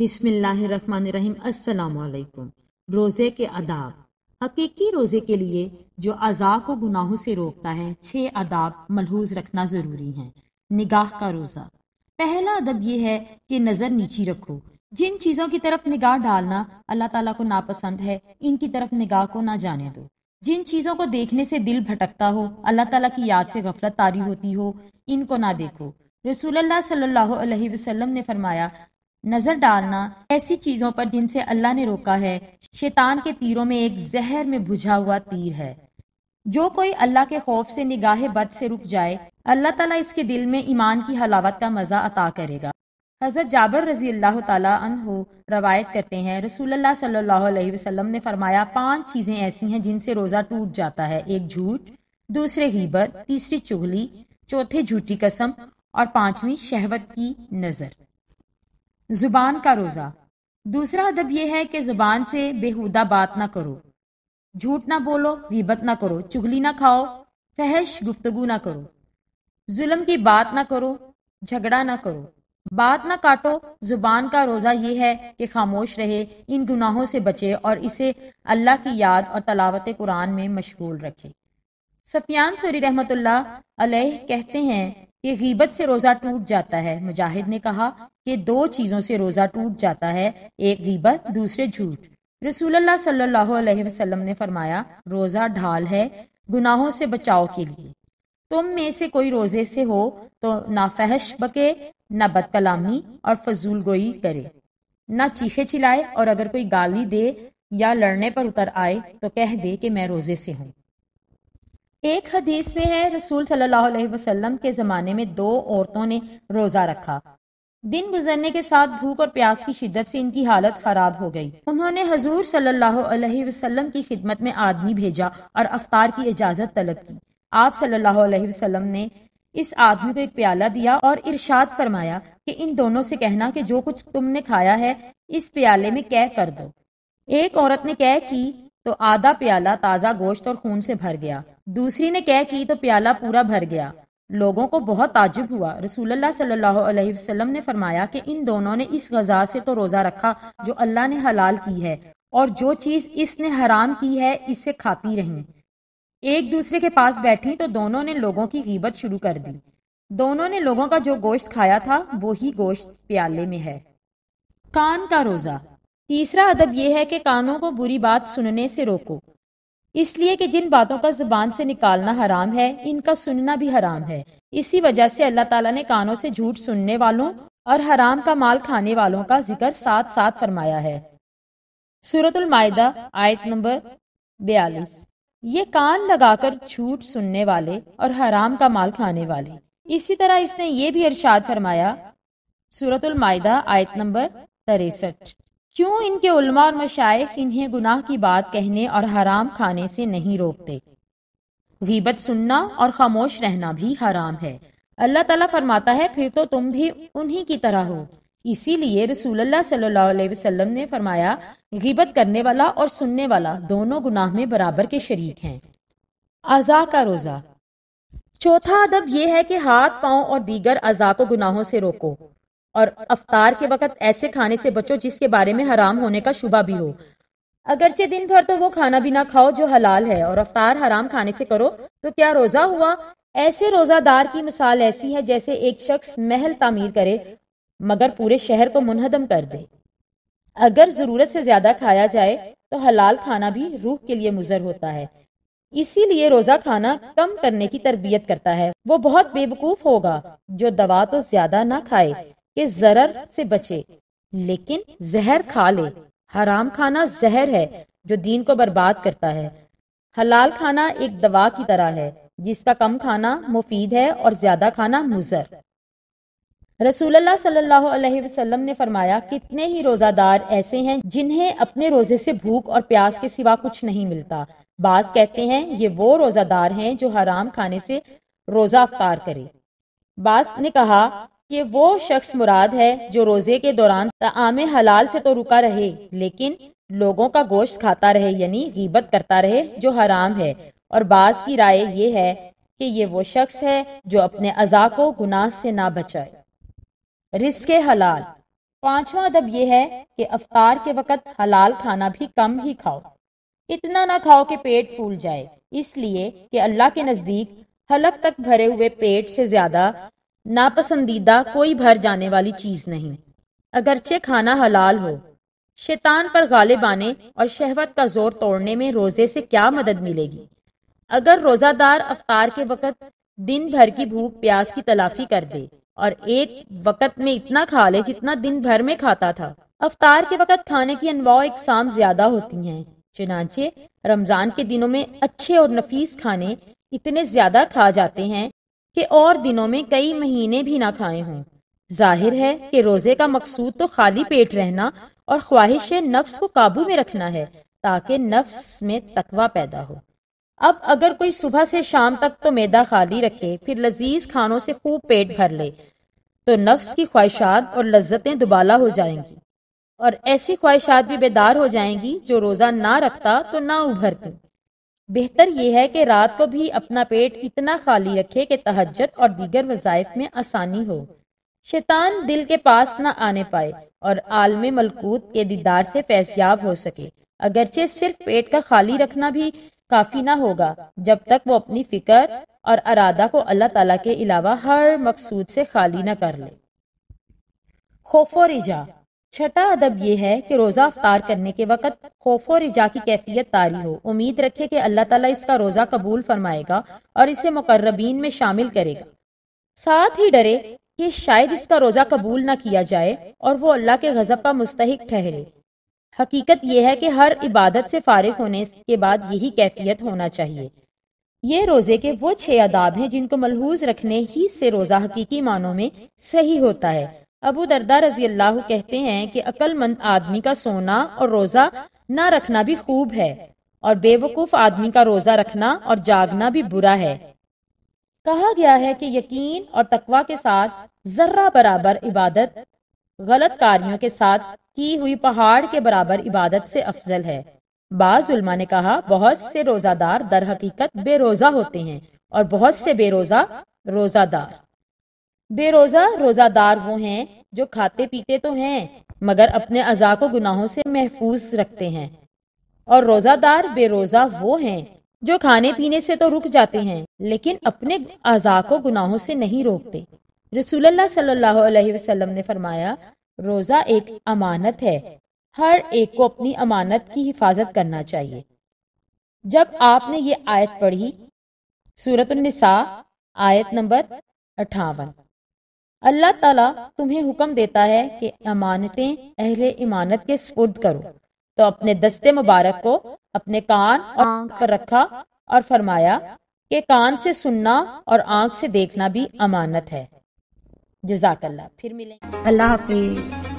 बिस्मिल्लाकुम रोज़े के आदाब हकीकी रोज़े के लिए जो अज़ा को गुनाहों से रोकता है छः अदाब मलहूज रखना ज़रूरी हैं निगाह का रोज़ा पहला अदब यह है कि नज़र नीची रखो जिन चीज़ों की तरफ निगाह डालना अल्लाह ताला को नापसंद है इनकी तरफ निगाह को ना जाने दो जिन चीज़ों को देखने से दिल भटकता हो अल्लाह ताला की याद से गफलत तारी होती हो इनको ना देखो रसूल सल्लल्लाहु अलैहि वसल्लम ने फरमाया नजर डालना ऐसी चीजों पर जिनसे अल्लाह ने रोका है शैतान के तीरों में एक जहर में बुझा हुआ तीर है जो कोई अल्लाह के खौफ से निगाह बद से रुक जाए अल्लाह ताला इसके दिल में ईमान की हलावत का मज़ा अता करेगा हज़रत जाबर रजी अल्लाह तहो रवायत करते हैं रसूल सल्लल्लाहु ने फरमाया पांच चीज़ें ऐसी हैं जिनसे रोज़ा टूट जाता है एक झूठ दूसरे हीबर तीसरी चुगली चौथे झूठी कसम और पांचवी शहवत की नज़र जुबान का रोज़ा दूसरा अदब यह है कि जुबान से बेहुदा बात ना करो झूठ ना बोलो गिबत ना करो चुगली ना खाओ फहश गुफ्तगु ना करो जुल्म की बात ना करो झगड़ा ना करो बात ना काटो ज़ुबान का रोज़ा यह है कि खामोश रहे इन गुनाहों से बचे और इसे अल्लाह की याद और तलावत कुरान में मशगूल रखे सफियान सूरी रहमत कहते हैं कि गीबत से रोज़ा टूट जाता है मुजाहिद ने कहा कि दो चीज़ों से रोज़ा टूट जाता है एक गीबत दूसरे झूठ रसूलुल्लाह सल्लल्लाहु अलैहि वसल्लम ने फरमाया रोज़ा ढाल है गुनाहों से बचाव के लिए तुम में से कोई रोज़े से हो तो ना फहश बके ना बदकलामी और फजूल गोई करे ना चीखे चिल्लाए और अगर कोई गाली दे या लड़ने पर उतर आए तो कह दे कि मैं रोज़े से हूँ एक हदीस में है रसूल सल्लल्लाहु अलैहि वसल्लम के ज़माने में दो औरतों ने रोज़ा रखा दिन गुजरने के साथ भूख और प्यास की शिद्दत से इनकी हालत ख़राब हो गई उन्होंने हजूर सल्लल्लाहु अलैहि वसल्लम की खिदमत में आदमी भेजा और अफ्तार की इजाज़त तलब की आप सल्लल्लाहु अलैहि वसल्लम ने इस आदमी को एक प्याला दिया और इरशाद फरमाया कि इन दोनों से कहना कि जो कुछ तुमने खाया है इस प्याले में कह कर दो एक औरत ने कह की तो आधा प्याला ताज़ा गोश्त और खून से भर गया दूसरी ने कह की तो प्याला पूरा भर गया लोगों को बहुत ताजुब हुआ रसूलुल्लाह सल्लल्लाहु अलैहि वसल्लम ने फरमाया कि इन दोनों ने इस गजा से तो रोज़ा रखा जो अल्लाह ने हलाल की है और जो चीज़ इसने हराम की है इससे खाती रही एक दूसरे के पास बैठी तो दोनों ने लोगों की गिबत शुरू कर दी दोनों ने लोगों का जो गोश्त खाया था वो ही गोश्त प्याले में है कान का रोज़ा तीसरा अदब यह है कि कानों को बुरी बात सुनने से रोको इसलिए कि जिन बातों का जुबान से निकालना हराम है इनका सुनना भी हराम है इसी वजह से अल्लाह ताला ने कानों से झूठ सुनने वालों और हराम का माल खाने वालों का जिक्र साथ साथ फरमाया है सूरतुलमायदा आयत नंबर बयालीस ये कान लगाकर झूठ सुनने वाले और हराम का माल खाने वाले इसी तरह इसने ये भी इरशाद फरमाया सूरतुल मायदा आयत नंबर तिरसठ क्यों इनके उलमा और मशाइ इन्हें गुनाह की बात कहने और हराम खाने से नहीं रोकते गीबत सुनना और खामोश रहना भी हराम है अल्लाह ताला फरमाता है फिर तो तुम भी उन्हीं की तरह हो इसीलिए रसूलुल्लाह सल्लल्लाहु अलैहि वसल्लम ने फरमाया गीबत करने वाला और सुनने वाला दोनों गुनाह में बराबर के शरीक हैं अज़ा का रोज़ा चौथा अदब यह है कि हाथ पांव और दीगर अज़ा को गुनाहों से रोको और अवतार के वक्त ऐसे खाने से बचो जिसके बारे में हराम होने का शुबा भी हो अगरचे दिन भर तो वो खाना भी ना खाओ जो हलाल है और अवतार हराम खाने से करो तो क्या रोज़ा हुआ ऐसे रोज़ादार की मिसाल ऐसी है जैसे एक शख्स महल तामीर करे मगर पूरे शहर को मुनहदम कर दे अगर ज़रूरत से ज़्यादा खाया जाए तो हलाल खाना भी रूह के लिए मुजर होता है इसीलिए रोज़ा खाना कम करने की तरबियत करता है वो बहुत बेवकूफ़ होगा जो दवा तो ज़्यादा ना खाए के जरर से बचे लेकिन जहर खा ले हराम खाना जहर है जो दीन को बर्बाद करता है हलाल खाना एक दवा की तरह है जिसका कम खाना मुफीद है और ज्यादा खाना मुजर रसूलुल्लाह सल्लल्लाहु अलैहि वसल्लम ने फरमाया कितने ही रोजादार ऐसे हैं जिन्हें अपने रोजे से भूख और प्यास के सिवा कुछ नहीं मिलता बास कहते हैं ये वो रोजादार हैं जो हराम खाने से रोजा अफ्तार करे बास ने कहा ये वो शख्स मुराद है जो रोजे के दौरान ताम हलाल से तो रुका रहे लेकिन लोगों का गोश्त खाता रहे यानी गिबत करता रहे जो हराम है और बाज की राय ये है कि ये वो शख्स है जो अपने अजा को गुनाह से ना बचाए रिस्क हलाल पांचवा अदब यह है कि अवतार के वक़्त हलाल खाना भी कम ही खाओ इतना ना खाओ कि पेट फूल जाए इसलिए कि अल्लाह के नज़दीक हलक तक भरे हुए पेट से ज्यादा नापसंदीदा कोई भर जाने वाली चीज नहीं अगरचे खाना हलाल हो शैतान पर गालिब आने और शहवत का जोर तोड़ने में रोजे से क्या मदद मिलेगी अगर रोजादार अफ्तार के वक्त दिन भर की भूख प्यास की तलाफी कर दे और एक वक्त में इतना खा ले जितना दिन भर में खाता था अफ्तार के वक्त खाने की एक इकसाम ज्यादा होती हैं चुनाचे रमजान के दिनों में अच्छे और नफीस खाने इतने ज्यादा खा जाते हैं कि और दिनों में कई महीने भी ना खाए हों जाहिर है कि रोजे का मकसूद तो खाली पेट रहना और ख्वाहिश नफ्स को काबू में रखना है ताकि नफ्स में तकवा पैदा हो अब अगर कोई सुबह से शाम तक तो मैदा खाली रखे फिर लजीज खानों से खूब पेट भर ले तो नफ्स की ख्वाहिशात और लज्जतें दुबाला हो जाएंगी और ऐसी ख्वाहिशात भी बेदार हो जाएंगी जो रोज़ा ना रखता तो ना उभरती बेहतर यह है कि रात को भी अपना पेट इतना खाली रखे कि तहजत और दीगर वज़ाइफ में आसानी हो शैतान दिल के पास न आने पाए और आलम मलकूत के दीदार से फैसयाब हो सके अगरचे सिर्फ पेट का खाली रखना भी काफ़ी ना होगा जब तक वो अपनी फ़िक्र और अरादा को अल्लाह ताला के अलावा हर मकसूद से खाली न कर ले खौफ और छठा अदब यह है कि रोज़ा अफ्तार करने के वक़्त खौफ और इजा की कैफियत तारी हो उम्मीद रखे कि अल्लाह ताला इसका रोज़ा कबूल फरमाएगा और इसे मुकर्रबीन में शामिल करेगा साथ ही डरे कि शायद इसका रोज़ा कबूल ना किया जाए और वो अल्लाह के गज़ब का मुस्तक ठहरे हकीकत यह है कि हर इबादत से फारिग होने के बाद यही कैफियत होना चाहिए ये रोज़े के वो छः आदाब हैं जिनको मलहूज रखने ही से रोज़ा हकीकी मानों में सही होता है अबू दरदा रजी अल्लाह कहते हैं कि अक्लमंद आदमी का सोना और रोज़ा ना रखना भी खूब है और बेवकूफ़ आदमी का रोज़ा रखना और जागना भी बुरा है कहा गया है कि यकीन और तकवा के साथ जर्रा बराबर इबादत गलत कार्यों के साथ की हुई पहाड़ के बराबर इबादत से अफजल है बाजुलमा ने कहा बहुत से रोजादार दर हकीकत बेरोजा होते हैं और बहुत से बेरोजा रोजादार बेरोजा रोजादार वो हैं जो खाते पीते तो हैं मगर अपने अजा को गुनाहों से महफूज रखते हैं और रोजादार बेरोजा वो हैं जो खाने पीने से तो रुक जाते हैं लेकिन अपने अजा को गुनाहों से नहीं रोकते रसूलुल्लाह सल्लल्लाहु अलैहि वसल्लम ने फरमाया रोजा एक अमानत है हर एक को अपनी अमानत की हिफाजत करना चाहिए जब आपने ये आयत पढ़ी सूरत आयत नंबर अठावन अल्लाह ताला तुम्हें हुक्म देता है कि अमानतें अहले इमानत के स्पुर्द करो तो अपने दस्ते मुबारक को अपने कान और आँख पर रखा और फरमाया कि कान से सुनना और आँख से देखना भी अमानत है जजाकल्ला फिर मिले अल्लाह हाफिज़